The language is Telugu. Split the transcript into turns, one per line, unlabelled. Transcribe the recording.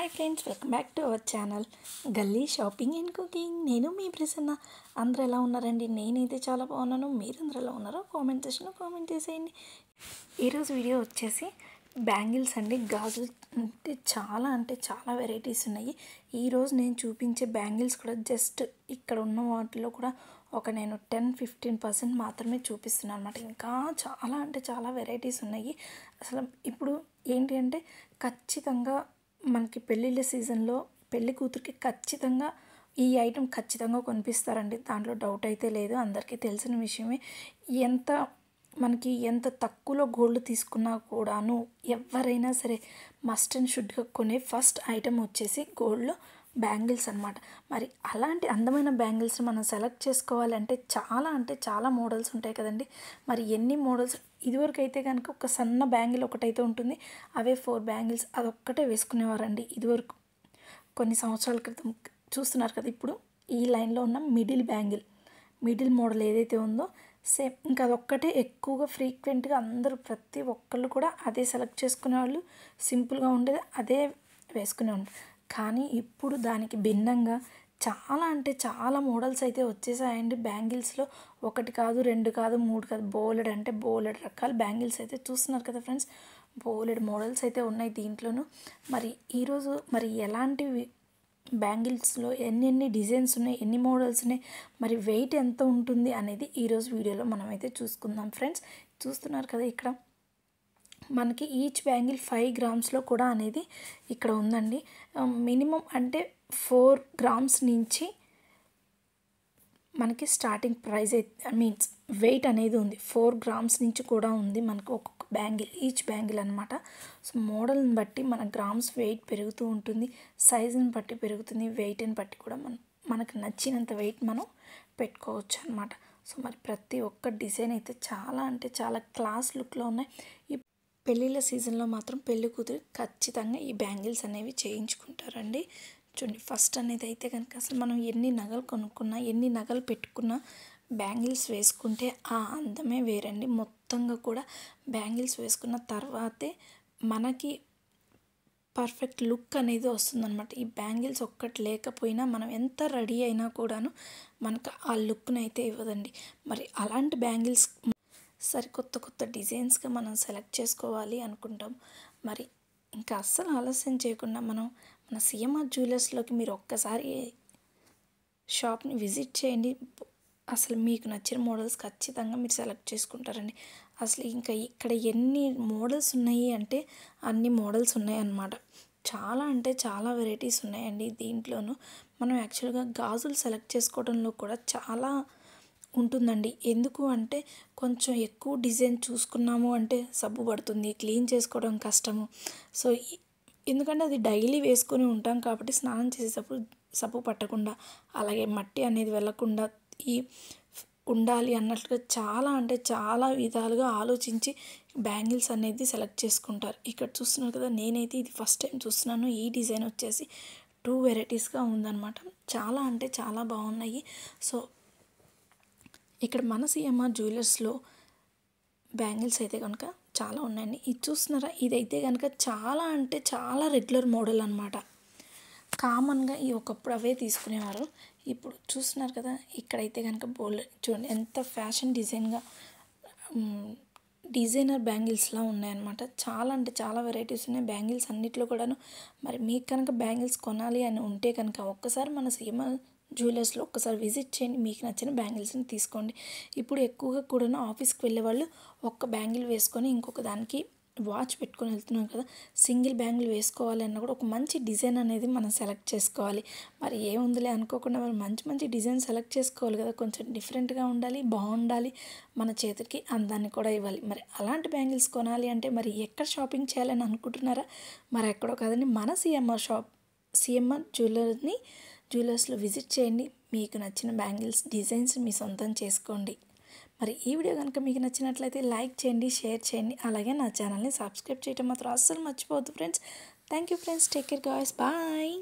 hi friends welcome back to our channel Galli shopping and cooking నేను మీ ప్రసన్న అందరు ఎలా ఉన్నారండి నేనైతే చాలా బాగున్నాను మీరు అందరు ఎలా ఉన్నారో కామెంట్ సెషన్లో కామెంట్ చేసేయండి ఈరోజు వీడియో వచ్చేసి బ్యాంగిల్స్ అండి గాజులు అంటే చాలా అంటే చాలా వెరైటీస్ ఉన్నాయి ఈరోజు నేను చూపించే బ్యాంగిల్స్ కూడా జస్ట్ ఇక్కడ ఉన్న వాటిలో కూడా ఒక నేను టెన్ ఫిఫ్టీన్ పర్సెంట్ మాత్రమే చూపిస్తున్నాను అనమాట ఇంకా చాలా అంటే చాలా వెరైటీస్ ఉన్నాయి అసలు ఇప్పుడు ఏంటి అంటే ఖచ్చితంగా మనకి పెళ్ళిళ్ళ సీజన్లో పెళ్ళి కూతురికి ఖచ్చితంగా ఈ ఐటెం ఖచ్చితంగా కొనిపిస్తారండి దాంట్లో డౌట్ అయితే లేదు అందరికీ తెలిసిన విషయమే ఎంత మనకి ఎంత తక్కువలో గోల్డ్ తీసుకున్నా కూడాను ఎవరైనా సరే మస్ట్ అండ్ షుడ్గా కొనే ఫస్ట్ ఐటెం వచ్చేసి గోల్డ్లో బ్యాంగిల్స్ అనమాట మరి అలాంటి అందమైన బ్యాంగిల్స్ని మనం సెలెక్ట్ చేసుకోవాలంటే చాలా అంటే చాలా మోడల్స్ ఉంటాయి కదండి మరి ఎన్ని మోడల్స్ ఇదివరకు అయితే కనుక ఒక సన్న బ్యాంగిల్ ఒకటైతే ఉంటుంది అవే ఫోర్ బ్యాంగిల్స్ అదొక్కటే వేసుకునేవారండి ఇదివరకు కొన్ని సంవత్సరాల క్రితం చూస్తున్నారు కదా ఇప్పుడు ఈ లైన్లో ఉన్న మిడిల్ బ్యాంగిల్ మిడిల్ మోడల్ ఏదైతే ఉందో సేమ్ ఇంకా అదొక్కటే ఎక్కువగా ఫ్రీక్వెంట్గా అందరూ ప్రతి ఒక్కళ్ళు కూడా అదే సెలెక్ట్ చేసుకునే వాళ్ళు సింపుల్గా ఉండేది అదే వేసుకునే ఉంటారు కానీ ఇప్పుడు దానికి భిన్నంగా చాలా అంటే చాలా మోడల్స్ అయితే వచ్చేసాయండి బ్యాంగిల్స్లో ఒకటి కాదు రెండు కాదు మూడు కాదు బోలెడ్ అంటే బోలెడ్ రకాల బ్యాంగిల్స్ అయితే చూస్తున్నారు కదా ఫ్రెండ్స్ బోలెడ్ మోడల్స్ అయితే ఉన్నాయి దీంట్లోనూ మరి ఈరోజు మరి ఎలాంటివి బ్యాంగిల్స్లో ఎన్ని డిజైన్స్ ఉన్నాయి ఎన్ని మోడల్స్ ఉన్నాయి మరి వెయిట్ ఎంత ఉంటుంది అనేది ఈరోజు వీడియోలో మనమైతే చూసుకుందాం ఫ్రెండ్స్ చూస్తున్నారు కదా ఇక్కడ మనకి ఈచ్ బ్యాంగిల్ ఫైవ్ గ్రామ్స్లో కూడా అనేది ఇక్కడ ఉందండి మినిమం అంటే ఫోర్ గ్రామ్స్ నుంచి మనకి స్టార్టింగ్ ప్రైస్ అయితే మీన్స్ వెయిట్ అనేది ఉంది ఫోర్ గ్రామ్స్ నుంచి కూడా ఉంది మనకు ఒక్కొక్క బ్యాంగిల్ ఈచ్ బ్యాంగిల్ అనమాట సో మోడల్ని బట్టి మన గ్రామ్స్ వెయిట్ పెరుగుతూ ఉంటుంది సైజుని బట్టి పెరుగుతుంది వెయిట్ని బట్టి కూడా మనం మనకు నచ్చినంత వెయిట్ మనం పెట్టుకోవచ్చు అనమాట సో మరి ప్రతి ఒక్క డిజైన్ అయితే చాలా అంటే చాలా క్లాస్ లుక్లో ఉన్నాయి పెళ్ళిళ్ళ సీజన్లో మాత్రం పెళ్ళి కూతురు ఖచ్చితంగా ఈ బ్యాంగిల్స్ అనేవి చేయించుకుంటారండి చూడండి ఫస్ట్ అనేది అయితే కనుక అసలు మనం ఎన్ని నగలు కొనుక్కున్నా ఎన్ని నగలు పెట్టుకున్నా బ్యాంగిల్స్ వేసుకుంటే ఆ అందమే వేరండి మొత్తంగా కూడా బ్యాంగిల్స్ వేసుకున్న తర్వాతే మనకి పర్ఫెక్ట్ లుక్ అనేది వస్తుందన్నమాట ఈ బ్యాంగిల్స్ ఒక్కటి లేకపోయినా మనం ఎంత రెడీ అయినా కూడాను మనకు ఆ లుక్ని అయితే ఇవ్వదండి మరి అలాంటి బ్యాంగిల్స్ సరికొత్త కొత్త డిజైన్స్గా మనం సెలెక్ట్ చేసుకోవాలి అనుకుంటాం మరి ఇంకా అస్సలు ఆలస్యం చేయకుండా మనం మన సీఎంఆర్ జ్యువెలర్స్లోకి మీరు ఒక్కసారి షాప్ని విజిట్ చేయండి అసలు మీకు నచ్చిన మోడల్స్ ఖచ్చితంగా మీరు సెలెక్ట్ చేసుకుంటారండి అసలు ఇంకా ఇక్కడ ఎన్ని మోడల్స్ ఉన్నాయి అంటే అన్ని మోడల్స్ ఉన్నాయన్నమాట చాలా అంటే చాలా వెరైటీస్ ఉన్నాయండి దీంట్లోనూ మనం యాక్చువల్గా గాజులు సెలెక్ట్ చేసుకోవడంలో కూడా చాలా ఉంటుందండి ఎందుకు అంటే కొంచెం ఎక్కువ డిజైన్ చూసుకున్నాము అంటే సబ్బు పడుతుంది క్లీన్ చేసుకోవడం కష్టము సో ఎందుకంటే అది డైలీ వేసుకొని ఉంటాం కాబట్టి స్నానం చేసేటప్పుడు సబ్బు పట్టకుండా అలాగే మట్టి అనేది వెళ్ళకుండా ఈ ఉండాలి అన్నట్లుగా చాలా అంటే చాలా విధాలుగా ఆలోచించి బ్యాంగిల్స్ అనేది సెలెక్ట్ చేసుకుంటారు ఇక్కడ చూస్తున్నారు కదా నేనైతే ఇది ఫస్ట్ టైం చూస్తున్నాను ఈ డిజైన్ వచ్చేసి టూ వెరైటీస్గా ఉందన్నమాట చాలా అంటే చాలా బాగున్నాయి సో ఇక్కడ మన సీఎంఆర్ జ్యువెలర్స్లో బ్యాంగిల్స్ అయితే కనుక చాలా ఉన్నాయండి ఇది చూస్తున్నారా ఇదైతే కనుక చాలా అంటే చాలా రెగ్యులర్ మోడల్ అనమాట కామన్గా ఈ ఒకప్పుడు అవే తీసుకునేవారు ఇప్పుడు చూస్తున్నారు కదా ఇక్కడైతే కనుక బోల్డ్ చూడండి ఎంత ఫ్యాషన్ డిజైన్గా డిజైనర్ బ్యాంగిల్స్లా ఉన్నాయన్నమాట చాలా అంటే చాలా వెరైటీస్ ఉన్నాయి బ్యాంగిల్స్ అన్నిట్లో కూడాను మరి మీకు కనుక బ్యాంగిల్స్ కొనాలి అని ఉంటే కనుక ఒక్కసారి మన సీఎంఆర్ జ్యువెలర్స్లో ఒక్కసారి విజిట్ చేయండి మీకు నచ్చిన బ్యాంగిల్స్ని తీసుకోండి ఇప్పుడు ఎక్కువగా కూడా ఆఫీస్కి వెళ్ళే వాళ్ళు ఒక్క బ్యాంగిల్ వేసుకొని ఇంకొక దానికి వాచ్ పెట్టుకొని వెళ్తున్నాం కదా సింగిల్ బ్యాంగిల్ వేసుకోవాలి అన్న కూడా ఒక మంచి డిజైన్ అనేది మనం సెలెక్ట్ చేసుకోవాలి మరి ఏముందిలే అనుకోకుండా మనం మంచి మంచి డిజైన్ సెలెక్ట్ చేసుకోవాలి కదా కొంచెం డిఫరెంట్గా ఉండాలి బాగుండాలి మన చేతికి అందాన్ని కూడా ఇవ్వాలి మరి అలాంటి బ్యాంగిల్స్ కొనాలి అంటే మరి ఎక్కడ షాపింగ్ చేయాలని అనుకుంటున్నారా మరి ఎక్కడో కదండి మన సిఎంఆర్ షాప్ సిఎంఆర్ జ్యువెలర్ని జ్యువెలర్స్లో విజిట్ చేయండి మీకు నచ్చిన బ్యాంగిల్స్ డిజైన్స్ మీ సొంతం చేసుకోండి మరి ఈ వీడియో కనుక మీకు నచ్చినట్లయితే లైక్ చేయండి షేర్ చేయండి అలాగే నా ఛానల్ని సబ్స్క్రైబ్ చేయడం మాత్రం అస్సలు మర్చిపోవద్దు friends thank you friends take care guys bye